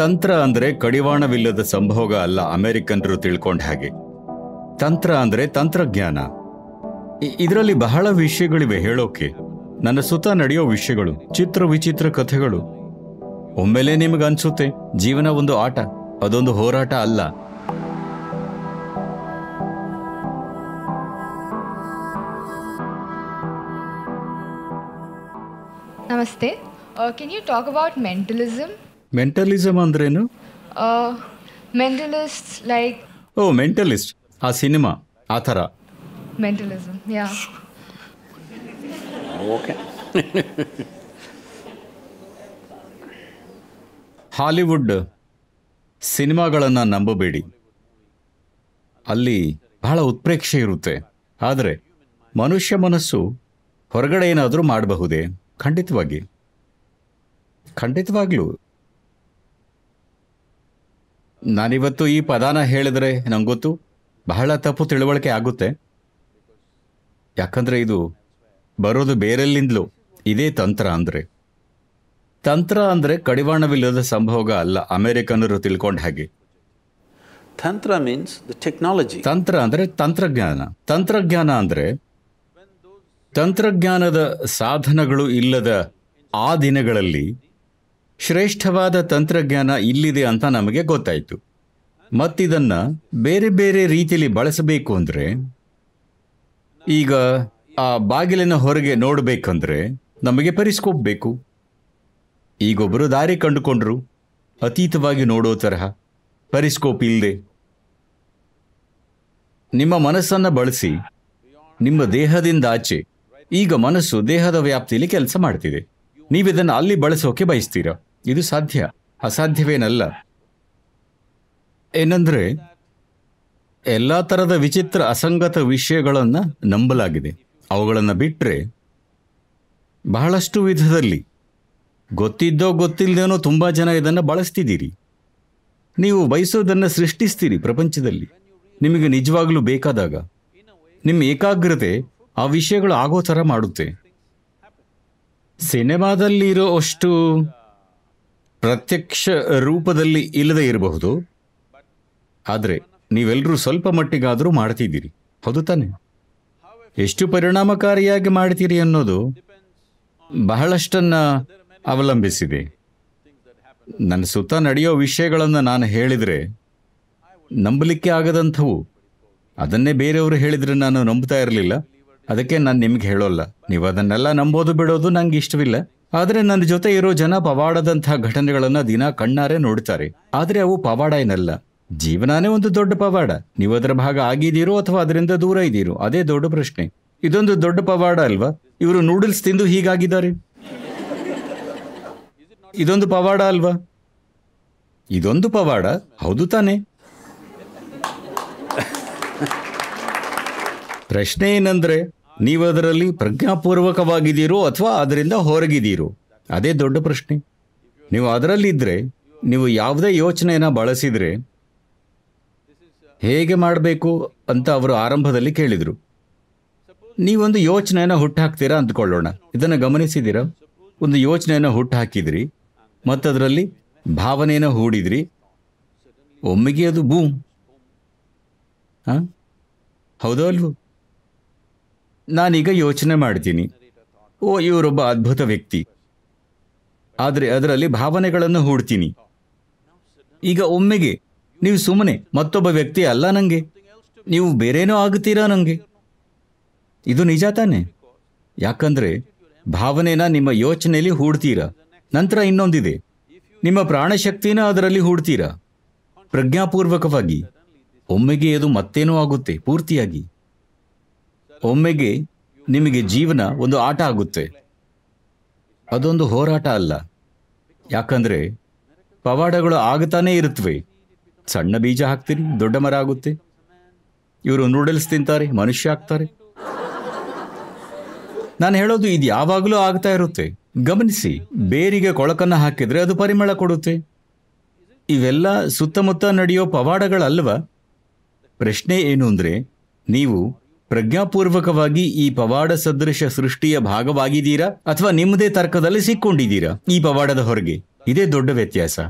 ತಂತ್ರ ಅಂದ್ರೆ ಕಡಿವಾಣವಿಲ್ಲದ ಸಂಭೋಗ ಅಲ್ಲ ಅಮೆರಿಕನ್ರು ತಿಳ್ಕೊಂಡ ಹಾಗೆ ತಂತ್ರ ಅಂದ್ರೆ ತಂತ್ರಜ್ಞಾನ ಇದರಲ್ಲಿ ಬಹಳ ವಿಷಯಗಳಿವೆ ಹೇಳೋಕೆ ನನ್ನ ಸುತ್ತ ನಡೆಯೋ ವಿಷಯಗಳು ಚಿತ್ರ ವಿಚಿತ್ರ ಕಥೆಗಳು ಒಮ್ಮೆಲೆ ನಿಮಗೆ ಅನ್ಸುತ್ತೆ ಜೀವನ ಒಂದು ಆಟ ಅದೊಂದು ಹೋರಾಟ ಅಲ್ಲ ನಮಸ್ತೆ can you talk about mentalism mentalism ಅಂದ್ರೇನು ಮೆಂಟಲಿಸ್ಟ್ ಲೈಕ್ ಓ ಮೆಂಟಲಿಸ್ಟ್ ಆ ಸಿನಿಮಾ ಆ ಥರ ಮೆಂಟಲಿಸಮ್ ಯಾ ಓಕೆ ಹಾಲಿವುಡ್ ಸಿನಿಮಾಗಳನ್ನು ನಂಬಬೇಡಿ ಅಲ್ಲಿ ಬಹಳ ಉತ್ಪ್ರೇಕ್ಷೆ ಇರುತ್ತೆ ಆದರೆ ಮನುಷ್ಯ ಮನಸ್ಸು ಹೊರಗಡೆ ಏನಾದರೂ ಮಾಡಬಹುದೇ ಖಂಡಿತವಾಗಿ ಖಂಡಿತವಾಗ್ಲೂ ನಾನಿವತ್ತು ಈ ಪದಾನ ಹೇಳಿದ್ರೆ ಗೊತ್ತು ಬಹಳ ತಪ್ಪು ತಿಳುವಳಿಕೆ ಆಗುತ್ತೆ ಯಾಕಂದ್ರೆ ಇದು ಬರೋದು ಬೇರೆಲ್ಲಿಂದಲೂ ಇದೇ ತಂತ್ರ ಅಂದ್ರೆ ತಂತ್ರ ಅಂದ್ರೆ ಕಡಿವಾಣವಿಲ್ಲದ ಸಂಭೋಗ ಅಲ್ಲ ಅಮೆರಿಕನರು ತಿಳ್ಕೊಂಡ ಹಾಗೆ ತಂತ್ರ ಮೀನ್ಸ್ ಟೆಕ್ನಾಲಜಿ ತಂತ್ರ ಅಂದ್ರೆ ತಂತ್ರಜ್ಞಾನ ತಂತ್ರಜ್ಞಾನ ಅಂದ್ರೆ ತಂತ್ರಜ್ಞಾನದ ಸಾಧನಗಳು ಇಲ್ಲದ ಆ ದಿನಗಳಲ್ಲಿ ಶ್ರೇಷ್ಠವಾದ ತಂತ್ರಜ್ಞಾನ ಇಲ್ಲಿದೆ ಅಂತ ನಮಗೆ ಗೊತ್ತಾಯಿತು ಮತ್ತಿದನ್ನು ಬೇರೆ ಬೇರೆ ರೀತಿಯಲ್ಲಿ ಬಳಸಬೇಕು ಅಂದರೆ ಈಗ ಆ ಬಾಗಿಲಿನ ಹೊರಗೆ ನೋಡಬೇಕಂದ್ರೆ ನಮಗೆ ಪರಿಸ್ಕೋಪ್ ಬೇಕು ಈಗೊಬ್ಬರು ದಾರಿ ಕಂಡುಕೊಂಡ್ರು ಅತೀತವಾಗಿ ನೋಡೋ ತರಹ ಪರಿಸ್ಕೋಪ್ ಇಲ್ಲದೆ ನಿಮ್ಮ ಮನಸ್ಸನ್ನು ಬಳಸಿ ನಿಮ್ಮ ದೇಹದಿಂದ ಆಚೆ ಈಗ ಮನಸ್ಸು ದೇಹದ ವ್ಯಾಪ್ತಿಯಲ್ಲಿ ಕೆಲಸ ಮಾಡ್ತಿದೆ ನೀವಿದನ್ನು ಅಲ್ಲಿ ಬಳಸೋಕೆ ಬಯಸ್ತೀರಾ ಇದು ಸಾಧ್ಯ ಅಸಾಧ್ಯವೇನಲ್ಲ ಏನಂದ್ರೆ ಎಲ್ಲ ಥರದ ವಿಚಿತ್ರ ಅಸಂಗತ ವಿಷಯಗಳನ್ನು ನಂಬಲಾಗಿದೆ ಅವುಗಳನ್ನು ಬಿಟ್ಟರೆ ಬಹಳಷ್ಟು ವಿಧದಲ್ಲಿ ಗೊತ್ತಿದ್ದೋ ಗೊತ್ತಿಲ್ಲದೇನೋ ತುಂಬ ಜನ ಇದನ್ನು ಬಳಸ್ತಿದ್ದೀರಿ ನೀವು ಬಯಸೋದನ್ನು ಸೃಷ್ಟಿಸ್ತೀರಿ ಪ್ರಪಂಚದಲ್ಲಿ ನಿಮಗೆ ನಿಜವಾಗಲೂ ಬೇಕಾದಾಗ ನಿಮ್ಮ ಏಕಾಗ್ರತೆ ಆ ವಿಷಯಗಳು ಆಗೋ ಥರ ಮಾಡುತ್ತೆ ಸಿನಿಮಾದಲ್ಲಿರೋ ಅಷ್ಟು ಪ್ರತ್ಯಕ್ಷ ರೂಪದಲ್ಲಿ ಇಲ್ಲದೆ ಇರಬಹುದು ಆದರೆ ನೀವೆಲ್ಲರೂ ಸ್ವಲ್ಪ ಮಟ್ಟಿಗಾದರೂ ಮಾಡ್ತಿದ್ದೀರಿ ಹೌದು ತಾನೆ ಎಷ್ಟು ಪರಿಣಾಮಕಾರಿಯಾಗಿ ಮಾಡ್ತೀರಿ ಅನ್ನೋದು ಬಹಳಷ್ಟನ್ನ ಅವಲಂಬಿಸಿದೆ ನನ್ನ ಸುತ್ತ ನಡೆಯೋ ವಿಷಯಗಳನ್ನು ನಾನು ಹೇಳಿದರೆ ನಂಬಲಿಕ್ಕೆ ಆಗದಂಥವು ಅದನ್ನೇ ಬೇರೆಯವರು ಹೇಳಿದರೆ ನಾನು ನಂಬ್ತಾ ಇರಲಿಲ್ಲ ಅದಕ್ಕೆ ನಾನು ನಿಮ್ಗೆ ಹೇಳೋಲ್ಲ ನೀವು ಅದನ್ನೆಲ್ಲ ನಂಬೋದು ಬಿಡೋದು ನನಗೆ ಇಷ್ಟವಿಲ್ಲ ಆದರೆ ನನ್ನ ಜೊತೆ ಇರೋ ಜನ ಪವಾಡದಂತಹ ಘಟನೆಗಳನ್ನ ದಿನ ಕಣ್ಣಾರೆ ನೋಡ್ತಾರೆ ಆದರೆ ಅವು ಪವಾಡ ಏನಲ್ಲ ಜೀವನಾನೇ ಒಂದು ದೊಡ್ಡ ಪವಾಡ ನೀವು ಅದರ ಭಾಗ ಆಗಿದ್ದೀರೋ ಅಥವಾ ಅದರಿಂದ ದೂರ ಇದ್ದೀರೋ ಅದೇ ದೊಡ್ಡ ಪ್ರಶ್ನೆ ಇದೊಂದು ದೊಡ್ಡ ಪವಾಡ ಅಲ್ವಾ ಇವರು ನೂಡಲ್ಸ್ ತಿಂದು ಹೀಗಾಗಿದ್ದಾರೆ ಇದೊಂದು ಪವಾಡ ಅಲ್ವಾ ಇದೊಂದು ಪವಾಡ ಹೌದು ತಾನೆ ಪ್ರಶ್ನೆ ಏನಂದ್ರೆ ನೀವು ಅದರಲ್ಲಿ ಪ್ರಜ್ಞಾಪೂರ್ವಕವಾಗಿದ್ದೀರೋ ಅಥವಾ ಅದರಿಂದ ಹೊರಗಿದ್ದೀರೋ ಅದೇ ದೊಡ್ಡ ಪ್ರಶ್ನೆ ನೀವು ಅದರಲ್ಲಿದ್ದರೆ ನೀವು ಯಾವುದೇ ಯೋಚನೆಯನ್ನು ಬಳಸಿದರೆ ಹೇಗೆ ಮಾಡಬೇಕು ಅಂತ ಅವರು ಆರಂಭದಲ್ಲಿ ಕೇಳಿದರು ನೀವೊಂದು ಯೋಚನೆಯನ್ನು ಹುಟ್ಟಾಕ್ತೀರಾ ಅಂದ್ಕೊಳ್ಳೋಣ ಇದನ್ನು ಗಮನಿಸಿದ್ದೀರಾ ಒಂದು ಯೋಚನೆಯನ್ನು ಹುಟ್ಟಾಕಿದ್ರಿ ಮತ್ತದರಲ್ಲಿ ಭಾವನೆಯನ್ನು ಹೂಡಿದ್ರಿ ಒಮ್ಮೆಗೆ ಅದು ಬೂಮ್ ಹಾಂ ಹೌದಲ್ವೋ ನಾನೀಗ ಯೋಚನೆ ಮಾಡ್ತೀನಿ ಓ ಇವರೊಬ್ಬ ಅದ್ಭುತ ವ್ಯಕ್ತಿ ಆದರೆ ಅದರಲ್ಲಿ ಭಾವನೆಗಳನ್ನು ಹೂಡ್ತೀನಿ ಈಗ ಒಮ್ಮೆಗೆ ನೀವು ಸುಮ್ಮನೆ ಮತ್ತೊಬ್ಬ ವ್ಯಕ್ತಿ ಅಲ್ಲ ನನಗೆ ನೀವು ಬೇರೇನೋ ಆಗುತ್ತೀರಾ ನನಗೆ ಇದು ನಿಜ ತಾನೆ ಯಾಕಂದರೆ ಭಾವನೆನ ನಿಮ್ಮ ಯೋಚನೆಯಲ್ಲಿ ಹೂಡ್ತೀರಾ ನಂತರ ಇನ್ನೊಂದಿದೆ ನಿಮ್ಮ ಪ್ರಾಣಶಕ್ತಿನ ಅದರಲ್ಲಿ ಹೂಡ್ತೀರಾ ಪ್ರಜ್ಞಾಪೂರ್ವಕವಾಗಿ ಒಮ್ಮೆಗೆ ಅದು ಮತ್ತೇನೋ ಆಗುತ್ತೆ ಪೂರ್ತಿಯಾಗಿ ಒಮ್ಮೆಗೆ ನಿಮಗೆ ಜೀವನ ಒಂದು ಆಟ ಆಗುತ್ತೆ ಅದೊಂದು ಹೋರಾಟ ಅಲ್ಲ ಯಾಕಂದರೆ ಪವಾಡಗಳು ಆಗುತ್ತಾನೇ ಇರುತ್ತವೆ ಸಣ್ಣ ಬೀಜ ಹಾಕ್ತೀರಿ ದೊಡ್ಡ ಮರ ಆಗುತ್ತೆ ಇವರು ನೂಡಲ್ಸ್ ತಿಂತಾರೆ ಮನುಷ್ಯ ಆಗ್ತಾರೆ ನಾನು ಹೇಳೋದು ಇದು ಯಾವಾಗಲೂ ಆಗ್ತಾ ಇರುತ್ತೆ ಗಮನಿಸಿ ಬೇರಿಗೆ ಕೊಳಕನ್ನು ಹಾಕಿದರೆ ಅದು ಪರಿಮಳ ಕೊಡುತ್ತೆ ಇವೆಲ್ಲ ಸುತ್ತಮುತ್ತ ನಡೆಯೋ ಪವಾಡಗಳಲ್ವ ಪ್ರಶ್ನೆ ಏನು ಅಂದರೆ ನೀವು ಪ್ರಜ್ಞಾಪೂರ್ವಕವಾಗಿ ಈ ಪವಾಡ ಸದೃಶ ಸೃಷ್ಟಿಯ ಭಾಗವಾಗಿದ್ದೀರಾ ಅಥವಾ ನಿಮ್ಮದೇ ತರ್ಕದಲ್ಲಿ ಸಿಕ್ಕೊಂಡಿದ್ದೀರಾ ಈ ಪವಾಡದ ಹೊರಗೆ ಇದೇ ದೊಡ್ಡ ವ್ಯತ್ಯಾಸ